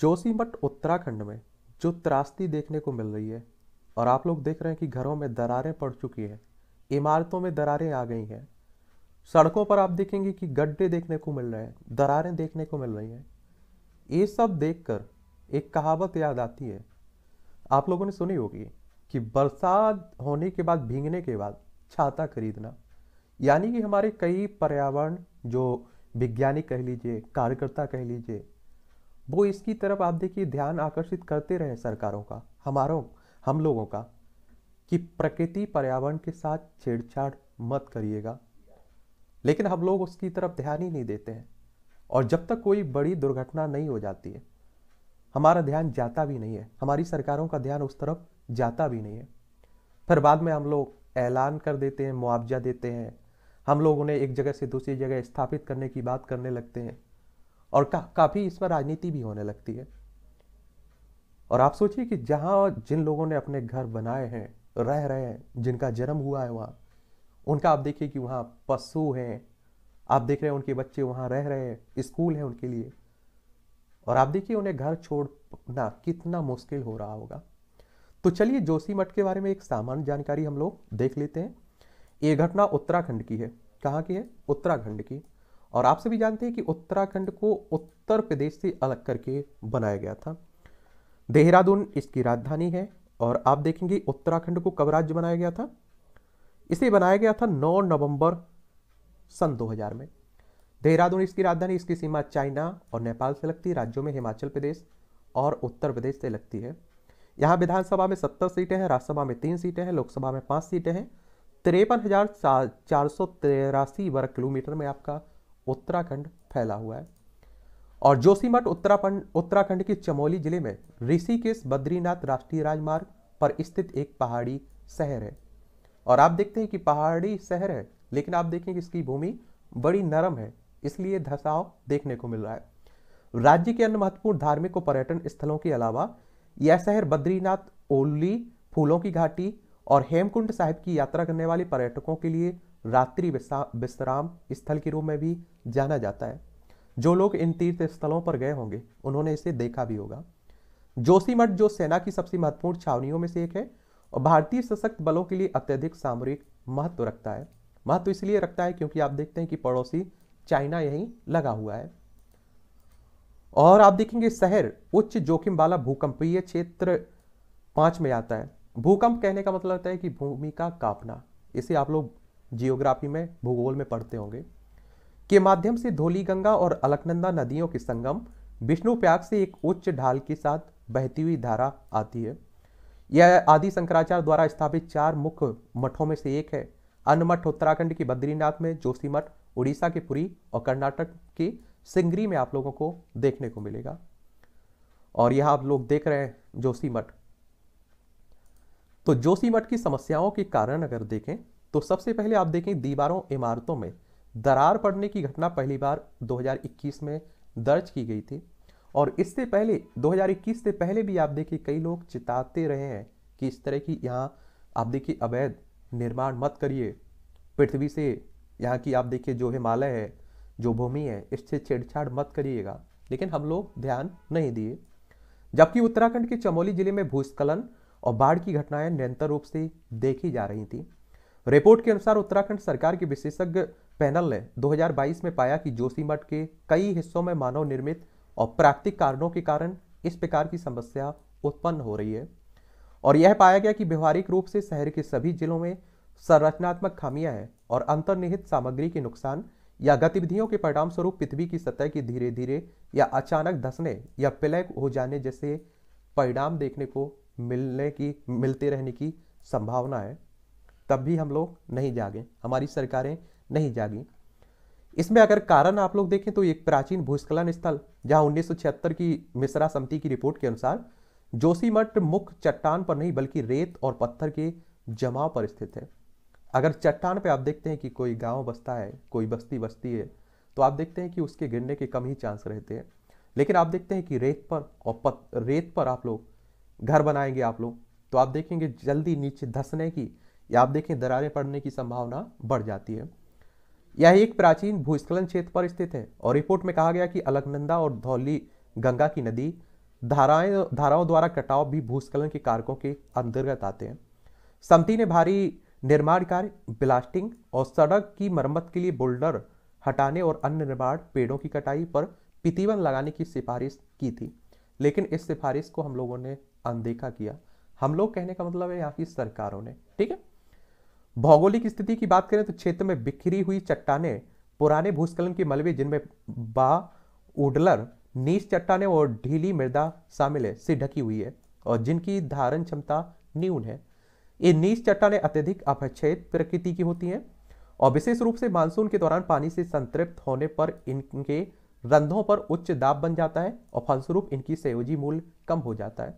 जोशीमठ उत्तराखंड में जो त्रास्ती देखने को मिल रही है और आप लोग देख रहे हैं कि घरों में दरारें पड़ चुकी हैं इमारतों में दरारें आ गई हैं सड़कों पर आप देखेंगे कि गड्ढे देखने को मिल रहे हैं दरारें देखने को मिल रही हैं ये सब देखकर एक कहावत याद आती है आप लोगों ने सुनी होगी कि बरसात होने के बाद भींगने के बाद छाता खरीदना यानी कि हमारे कई पर्यावरण जो वैज्ञानिक कह लीजिए कार्यकर्ता कह लीजिए वो इसकी तरफ आप देखिए ध्यान आकर्षित करते रहे सरकारों का हमारों हम लोगों का कि प्रकृति पर्यावरण के साथ छेड़छाड़ मत करिएगा लेकिन हम लोग उसकी तरफ ध्यान ही नहीं देते हैं और जब तक कोई बड़ी दुर्घटना नहीं हो जाती है हमारा ध्यान जाता भी नहीं है हमारी सरकारों का ध्यान उस तरफ जाता भी नहीं है फिर बाद में हम लोग ऐलान कर देते हैं मुआवजा देते हैं हम लोग उन्हें एक जगह से दूसरी जगह स्थापित करने की बात करने लगते हैं और का, काफ़ी इसमें राजनीति भी होने लगती है और आप सोचिए कि जहां जिन लोगों ने अपने घर बनाए हैं रह रहे हैं जिनका जन्म हुआ है वहां उनका आप देखिए कि वहां पशु हैं आप देख रहे हैं उनके बच्चे वहां रह रहे हैं स्कूल है उनके लिए और आप देखिए उन्हें घर छोड़ना कितना मुश्किल हो रहा होगा तो चलिए जोशी मठ के बारे में एक सामान्य जानकारी हम लोग देख लेते हैं ये घटना उत्तराखंड की है कहाँ की है उत्तराखंड की और आप सभी जानते हैं कि उत्तराखंड को उत्तर प्रदेश से अलग करके बनाया गया था देहरादून इसकी राजधानी है और आप देखेंगे उत्तराखंड को कब राज्य बनाया गया था इसे बनाया गया था 9 नवंबर सन 2000 में देहरादून इसकी राजधानी इसकी सीमा चाइना और नेपाल से लगती है राज्यों में हिमाचल प्रदेश और उत्तर प्रदेश से लगती है यहाँ विधानसभा में सत्तर सीटें हैं राज्यसभा में तीन सीटें हैं लोकसभा में पाँच सीटें हैं तिरपन हजार चार सौ तिरासी वर्ग किलोमीटर में आपका उत्तराखंड फैला हुआ है और जोशीमठ उत्तराखंड उत्तराखंड के चमोली जिले में ऋषिकेश बद्रीनाथ राष्ट्रीय राजमार्ग पर स्थित एक पहाड़ी शहर है और आप देखते हैं कि पहाड़ी शहर है लेकिन आप देखें कि इसकी भूमि बड़ी नरम है इसलिए धसाव देखने को मिल रहा है राज्य के अन्य महत्वपूर्ण धार्मिक और पर्यटन स्थलों के अलावा यह शहर बद्रीनाथ ओली फूलों की घाटी और हेमकुंड साहिब की यात्रा करने वाले पर्यटकों के लिए रात्रि विश्राम स्थल के रूप में भी जाना जाता है जो लोग इन तीर्थ स्थलों पर गए होंगे उन्होंने इसे देखा भी होगा जोशीमठ जो सेना की सबसे महत्वपूर्ण छावनियों में से एक है और भारतीय सशक्त बलों के लिए अत्यधिक सामरिक महत्व रखता है महत्व इसलिए रखता है क्योंकि आप देखते हैं कि पड़ोसी चाइना यही लगा हुआ है और आप देखेंगे शहर उच्च जोखिम वाला भूकंपीय क्षेत्र पांच में आता है भूकंप कहने का मतलब होता है कि भूमि का कापना इसे आप लोग जियोग्राफी में भूगोल में पढ़ते होंगे के माध्यम से धोली गंगा और अलकनंदा नदियों के संगम विष्णु प्याग से एक उच्च ढाल के साथ बहती हुई धारा आती है यह आदि शंकराचार्य द्वारा स्थापित चार मुख्य मठों में से एक है अन्य मठ उत्तराखंड के बद्रीनाथ में जोशी मठ उड़ीसा के पुरी और कर्नाटक के सिंगरी में आप लोगों को देखने को मिलेगा और यह आप लोग देख रहे हैं जोशी मठ तो जोशी मठ की समस्याओं के कारण अगर देखें तो सबसे पहले आप देखें दीवारों इमारतों में दरार पड़ने की घटना पहली बार 2021 में दर्ज की गई थी और इससे पहले 2021 से पहले भी आप देखिए कई लोग चिताते रहे हैं कि इस तरह की यहाँ आप देखिए अवैध निर्माण मत करिए पृथ्वी से यहाँ की आप देखिए जो हिमालय है जो भूमि है इससे छेड़छाड़ मत करिएगा लेकिन हम लोग ध्यान नहीं दिए जबकि उत्तराखंड के चमोली जिले में भूस्खलन और बाढ़ की घटनाएं निरंतर रूप से देखी जा रही थी रिपोर्ट के अनुसार उत्तराखंड सरकार के विशेषज्ञ पैनल ने 2022 में पाया कि जोशीमठ के कई हिस्सों में मानव निर्मित और प्राकृतिक कारणों के कारण इस प्रकार की समस्या उत्पन्न हो रही है और यह पाया गया कि व्यवहारिक रूप से शहर के सभी जिलों में संरचनात्मक खामियां हैं और अंतर्निहित सामग्री के नुकसान या गतिविधियों के परिणाम स्वरूप पृथ्वी की सतह की धीरे धीरे या अचानक धसने या पिलय हो जाने जैसे परिणाम देखने को मिलने की मिलते रहने की संभावना है तब भी हम लोग नहीं जागे हमारी सरकारें नहीं जागी इसमें अगर कारण आप लोग देखें तो एक प्राचीन भूस्खलन स्थल जहां उन्नीस की मिश्रा समिति की रिपोर्ट के अनुसार जोशीमठ मुख्य चट्टान पर नहीं बल्कि रेत और पत्थर के जमाव पर स्थित है अगर चट्टान पर आप देखते हैं कि कोई गांव बसता है कोई बस्ती बसती है तो आप देखते हैं कि उसके गिरने के कम ही चांस रहते हैं लेकिन आप देखते हैं कि रेत पर और पत, रेत पर आप लोग घर बनाएंगे आप लोग तो आप देखेंगे जल्दी नीचे धंसने की या आप देखें दरारें पड़ने की संभावना बढ़ जाती है यह एक प्राचीन भूस्खलन क्षेत्र पर स्थित है और रिपोर्ट में कहा गया कि अलकनंदा और धौली गंगा की नदी धाराएं धाराओं द्वारा कटाव भी भूस्खलन के कारकों के अंतर्गत आते हैं समिति ने भारी निर्माण कार्य ब्लास्टिंग और सड़क की मरम्मत के लिए बोल्डर हटाने और अन्य निर्माण पेड़ों की कटाई पर प्रतिबंध लगाने की सिफारिश की थी लेकिन इस सिफारिश को हम लोगों ने अनदेखा किया हम लोग कहने का मतलब है यहाँ की सरकारों ने ठीक है भौगोलिक स्थिति की बात करें तो क्षेत्र में बिखरी हुई चट्टाने पुराने भूस्खलन के मलबे जिनमें बा उडलर नीच चट्टाने और ढीली मृदा शामिल है से ढकी हुई है और जिनकी धारण क्षमता न्यून है ये नीच चट्टाने अत्यधिक अपेक्षित प्रकृति की होती हैं और विशेष रूप से मानसून के दौरान पानी से संतृप्त होने पर इनके रंधों पर उच्च दाब बन जाता है और फलस्वरूप इनकी संयोजी मूल कम हो जाता है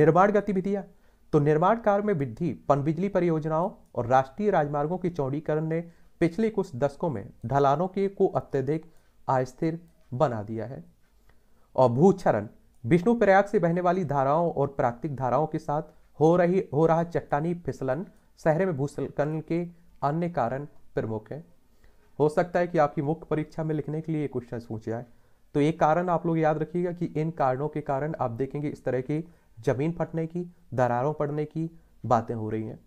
निर्माण गतिविधियां तो निर्माण कार्य में वृद्धि पनबिजली परियोजनाओं और राष्ट्रीय राजमार्गों के चौड़ीकरण ने पिछले कुछ दशकों में ढलानों के को अत्यधिक अस्थिर बना दिया है और भूक्षरण विष्णु प्रयाग से बहने वाली धाराओं और प्राकृतिक धाराओं के साथ हो रही हो रहा चट्टानी फिसलन शहर में भूस्खलन के अन्य कारण प्रमुख है हो सकता है कि आपकी मुख्य परीक्षा में लिखने के लिए क्वेश्चन पूछ जाए तो एक कारण आप लोग याद रखिएगा कि इन कारणों के कारण आप देखेंगे इस तरह की ज़मीन फटने की दरारों पड़ने की बातें हो रही हैं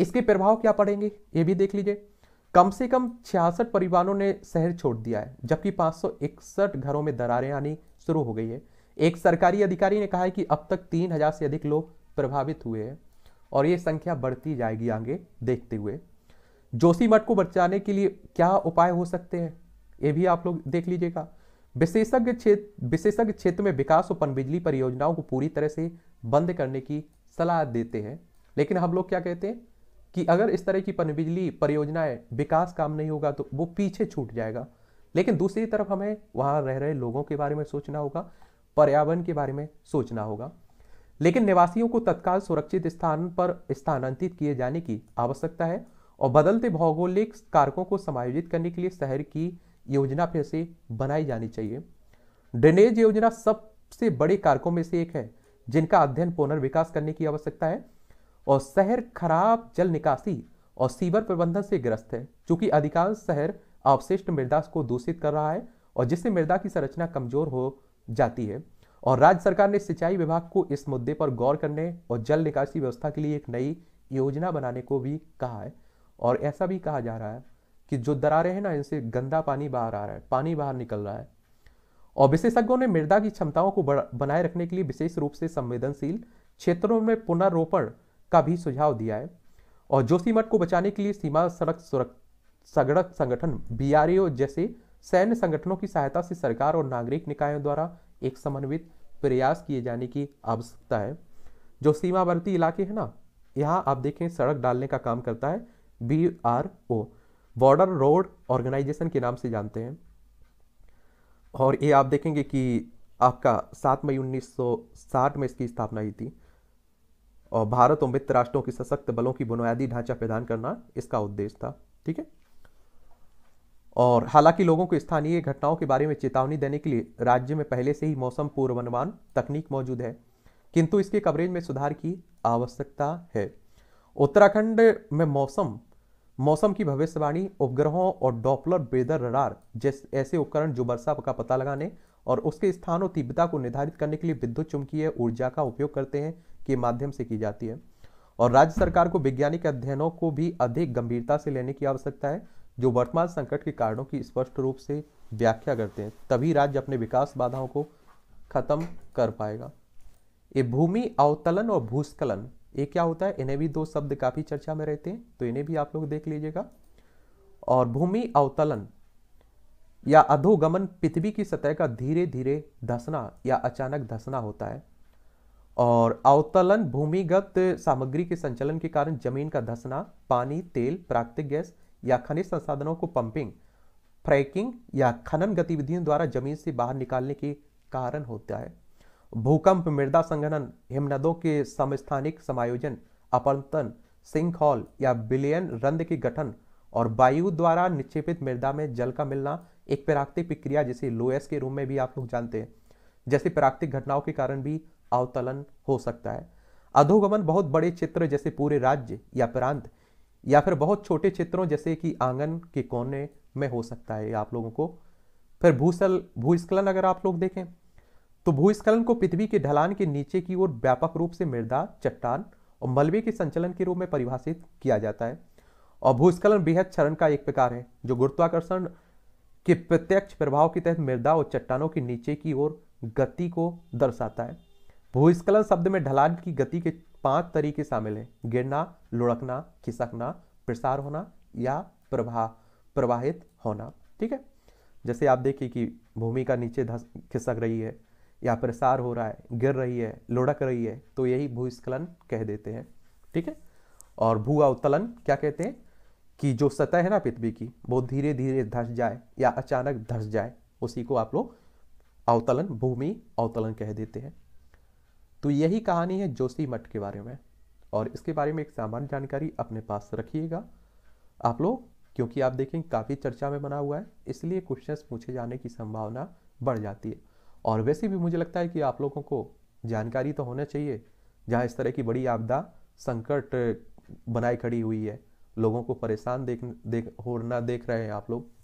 इसके प्रभाव क्या पड़ेंगे ये भी देख लीजिए कम से कम छियासठ परिवारों ने शहर छोड़ दिया है जबकि पाँच घरों में दरारें आनी शुरू हो गई है एक सरकारी अधिकारी ने कहा है कि अब तक तीन हजार से अधिक लोग प्रभावित हुए हैं और ये संख्या बढ़ती जाएगी आगे देखते हुए जोशी मठ को बचाने के लिए क्या उपाय हो सकते हैं ये भी आप लोग देख लीजिएगा विशेषज्ञ क्षेत्र विशेषज्ञ क्षेत्र में विकास और पनबिजली परियोजनाओं को पूरी तरह से बंद करने की सलाह देते हैं लेकिन हम लोग क्या कहते हैं कि अगर इस तरह की पनबिजली परियोजनाएं विकास काम नहीं होगा तो वो पीछे छूट जाएगा लेकिन दूसरी तरफ हमें वहाँ रह रहे लोगों के बारे में सोचना होगा पर्यावरण के बारे में सोचना होगा लेकिन निवासियों को तत्काल सुरक्षित स्थान पर स्थानांतरित किए जाने की आवश्यकता है और बदलते भौगोलिक कारकों को समायोजित करने के लिए शहर की योजना फिर से बनाई जानी चाहिए ड्रेनेज योजना सबसे बड़े कारकों में से एक है जिनका अध्ययन पुनर्विकास करने की आवश्यकता है और शहर खराब जल निकासी और सीवर प्रबंधन से ग्रस्त है चूंकि अधिकांश शहर अवशिष्ट मृदा को दूषित कर रहा है और जिससे मृदा की संरचना कमजोर हो जाती है और राज्य सरकार ने सिंचाई विभाग को इस मुद्दे पर गौर करने और जल निकासी व्यवस्था के लिए एक नई योजना बनाने को भी कहा है और ऐसा भी कहा जा रहा है कि जो दरारें हैं ना इनसे गंदा पानी बाहर आ रहा है पानी बाहर निकल रहा है और विशेषज्ञों ने मृदा की क्षमताओं को बनाए रखने के लिए विशेष रूप से संवेदनशील क्षेत्रों में पुनर्रोपण का भी सुझाव दिया है और जोशी मठ को बचाने के लिए सीमा सड़क सड़क संगठन बी जैसे सैन्य संगठनों की सहायता से सरकार और नागरिक निकायों द्वारा एक समन्वित प्रयास किए जाने की आवश्यकता है जो सीमावर्ती इलाके हैं ना यहाँ आप देखें सड़क डालने का काम करता है B R O border road organisation के नाम से जानते हैं और ये आप देखेंगे कि आपका सात मई 1960 में इसकी स्थापना हुई थी और भारत और मित्र राष्ट्रों की सशक्त बलों की बुनियादी ढांचा प्रदान करना इसका उद्देश्य था ठीक है और हालांकि लोगों को स्थानीय घटनाओं के बारे में चेतावनी देने के लिए राज्य में पहले से ही मौसम पूर्वानुमान तकनीक मौजूद है किंतु इसके कवरेज में सुधार की आवश्यकता है उत्तराखंड में मौसम मौसम की भविष्यवाणी उपग्रहों और डॉपलर वेदर रडार जैसे ऐसे उपकरण जो वर्षा का पता लगाने और उसके स्थान और तीव्रता को निर्धारित करने के लिए विद्युत चुंबकीय ऊर्जा का उपयोग करते हैं के माध्यम से की जाती है और राज्य सरकार को वैज्ञानिक अध्ययनों को भी अधिक गंभीरता से लेने की आवश्यकता है जो वर्तमान संकट के कारणों की स्पष्ट रूप से व्याख्या करते हैं तभी राज्य अपने विकास बाधाओं को खत्म कर पाएगा ये भूमि अवतलन और भूस्खलन ये क्या होता है इन्हें भी दो शब्द काफ़ी चर्चा में रहते हैं तो इन्हें भी आप लोग देख लीजिएगा और भूमि अवतलन या अधोगमन पृथ्वी की सतह का धीरे धीरे धसना या अचानक धसना होता है और अवतलन भूमिगत सामग्री के संचलन के कारण जमीन का धसना पानी तेल प्राकृतिक गैस या खनिज संसाधनों को पंपिंग फ्रैकिंग या खनन गतिविधियों द्वारा जमीन से बाहर निकालने के कारण होता है भूकंप मृदा संघनन हिमनदों के समस्थानिक समायोजन अपरतन सिंह हॉल या बिलियन रंध के गठन और वायु द्वारा निक्षेपित मृदा में जल का मिलना एक प्राकृतिक प्रक्रिया जिसे लोएस के रूप में भी आप लोग जानते हैं जैसे प्राकृतिक घटनाओं के कारण भी अवतलन हो सकता है अधोगमन बहुत बड़े क्षेत्र जैसे पूरे राज्य या प्रांत या फिर बहुत छोटे क्षेत्रों जैसे कि आंगन के कोने में हो सकता है आप लोगों को फिर भूसल भूस्खलन अगर आप लोग देखें तो भूस्खलन को पृथ्वी के ढलान के नीचे की ओर व्यापक रूप से मृदा चट्टान और मलबे के संचलन के रूप में परिभाषित किया जाता है और भूस्खलन बेहद क्षरण का एक प्रकार है जो गुरुत्वाकर्षण के प्रत्यक्ष प्रभाव के तहत मृदा और चट्टानों के नीचे की ओर गति को दर्शाता है भूस्खलन शब्द में ढलान की गति के पांच तरीके शामिल हैं गिरना लुढ़कना खिसकना प्रसार होना या प्रभा प्रवाहित होना ठीक है जैसे आप देखिए कि भूमि का नीचे धस खिसक रही है या प्रसार हो रहा है गिर रही है लुढ़क रही है तो यही भूस्खलन कह देते हैं ठीक है और भू अवतलन क्या कहते हैं कि जो सतह है ना पृथ्वी की वो धीरे धीरे धस जाए या अचानक धस जाए उसी को आप लोग अवतलन भूमि अवतलन कह देते हैं तो यही कहानी है जोशी मठ के बारे में और इसके बारे में एक सामान्य जानकारी अपने पास रखिएगा आप लोग क्योंकि आप देखें काफ़ी चर्चा में बना हुआ है इसलिए क्वेश्चंस पूछे जाने की संभावना बढ़ जाती है और वैसे भी मुझे लगता है कि आप लोगों को जानकारी तो होना चाहिए जहाँ इस तरह की बड़ी आपदा संकट बनाए खड़ी हुई है लोगों को परेशान देख देख होना देख रहे हैं आप लोग